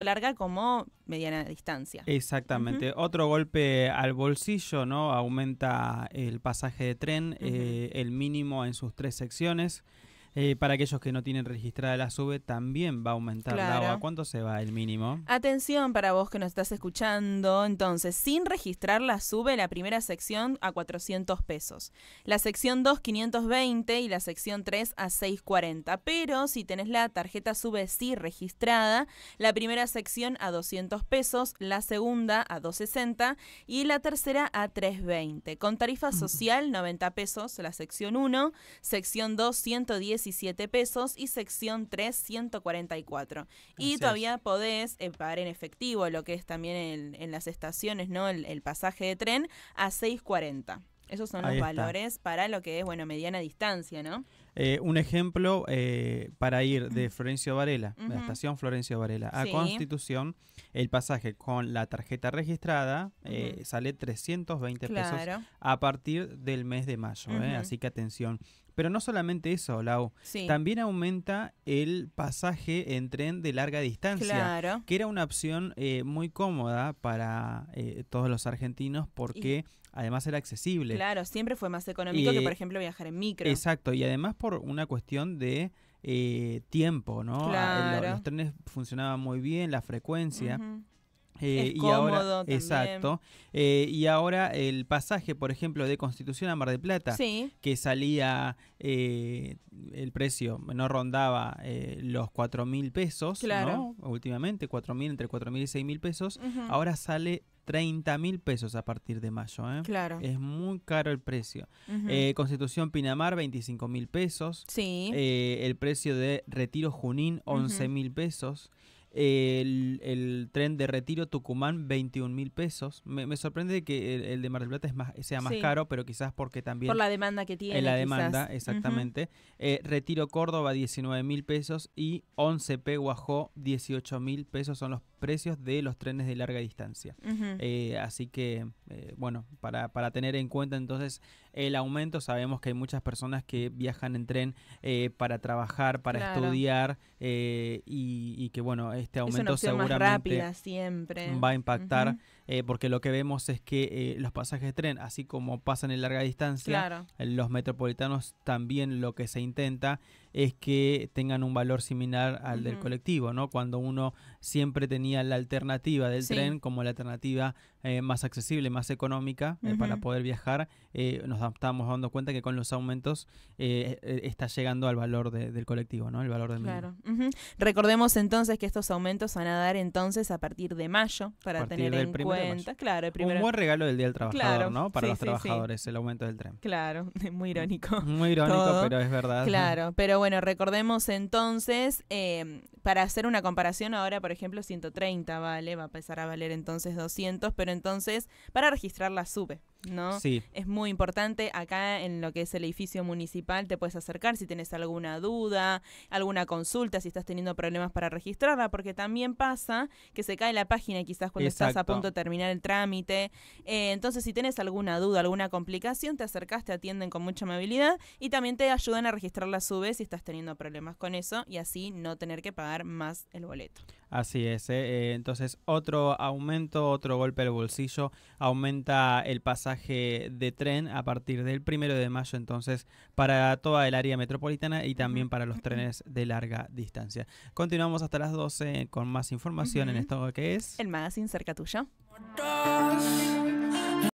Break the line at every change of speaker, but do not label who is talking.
larga como mediana distancia.
Exactamente. Otro golpe al bolsillo, ¿no? Aumenta el pasaje de tren, eh, el mínimo en sus tres secciones. Eh, para aquellos que no tienen registrada la sube, también va a aumentar la ¿A ¿Cuánto se va el mínimo?
Atención para vos que nos estás escuchando. Entonces, sin registrar la sube la primera sección a 400 pesos, la sección 2 520 y la sección 3 a 640. Pero si tenés la tarjeta sube sí registrada, la primera sección a 200 pesos, la segunda a 260 y la tercera a 320. Con tarifa mm. social 90 pesos la sección 1, sección 2 110 17 pesos y sección 3 144. Y todavía podés eh, pagar en efectivo, lo que es también en las estaciones, ¿no? El, pasaje de tren a 640. Esos son los valores para lo que es, bueno, mediana distancia, ¿no?
Eh, un ejemplo eh, para ir de Florencio Varela, la estación Florencio Varela a Constitución, el pasaje con la tarjeta registrada eh, sale 320 pesos a partir del mes de mayo, así que atención. Pero no solamente eso, Lau, también aumenta el pasaje en tren de larga distancia, que era una opción muy cómoda para todos los argentinos porque además era accesible.
Claro, siempre fue más económico que, por ejemplo, viajar en micro.
Exacto, y además por una cuestión de eh, tiempo, ¿no? Ah, los, trenes funcionaban muy bien, la frecuencia. Eh, y ahora, exacto. Eh, y ahora el pasaje, por ejemplo, de Constitución a Mar de Plata, que salía, el precio no rondaba los 4 mil pesos, ¿no? últimamente, cuatro mil, entre 4 mil y 6 mil pesos, ahora sale 30 mil pesos a partir de mayo. ¿eh? Claro. Es muy caro el precio. Eh, Constitución Pinamar, 25 mil pesos. Sí. Eh, el precio de Retiro Junín, 11 mil pesos. El, el, tren de retiro Tucumán, 21 mil pesos. Me, sorprende que el, de Mar del Plata sea más caro, pero quizás porque también... Por la demanda que tiene. En la demanda, exactamente. Eh, retiro Córdoba, 19 mil pesos y 11P Guajó, 18 mil pesos son los precios de los trenes de larga distancia. Eh, así que, eh, bueno, para, tener en cuenta entonces el aumento, sabemos que hay muchas personas que viajan en tren eh, para trabajar, para estudiar y, que, bueno, este aumento seguramente va a impactar. porque lo que vemos es que los pasajes de tren, así como pasan en larga distancia, los metropolitanos también lo que se intenta es que tengan un valor similar al del colectivo, ¿no? Cuando uno siempre tenía la alternativa del tren como la alternativa eh, más accesible, más económica eh, para poder viajar, eh, nos estamos dando cuenta que con los aumentos está llegando al valor del colectivo, ¿no? El valor del claro.
Recordemos entonces que estos aumentos van a dar entonces a partir de mayo para tener en cuenta. Claro, el Un buen
regalo del Día del Trabajador, ¿no? Para los trabajadores, el aumento del tren.
Claro, muy mm,
irónico. Muy irónico, pero es verdad. Claro,
pero bueno, recordemos entonces em, para hacer una comparación, ahora, por ejemplo, 130 vale, va a empezar a valer entonces 200, pero entonces para registrarla sube. ¿no? Es muy importante. Acá en lo que es el edificio municipal te puedes acercar si tienes alguna duda, alguna consulta, si estás teniendo problemas para registrarla, porque también pasa que se cae la página quizás cuando estás a punto de terminar el trámite. Eh, entonces, si tienes alguna duda, alguna complicación, te acercas, te atienden con mucha amabilidad y también te ayudan a registrarla a su vez si estás teniendo problemas con eso y así no tener que pagar más el boleto.
Así es. Eh, eh, entonces, otro aumento, otro golpe al bolsillo. Aumenta el pasaje de tren a partir del primero de mayo, entonces, para toda el área metropolitana y también para los trenes de larga distancia. Continuamos hasta las 12 con más información en esto que es.
El magazine cerca tuyo.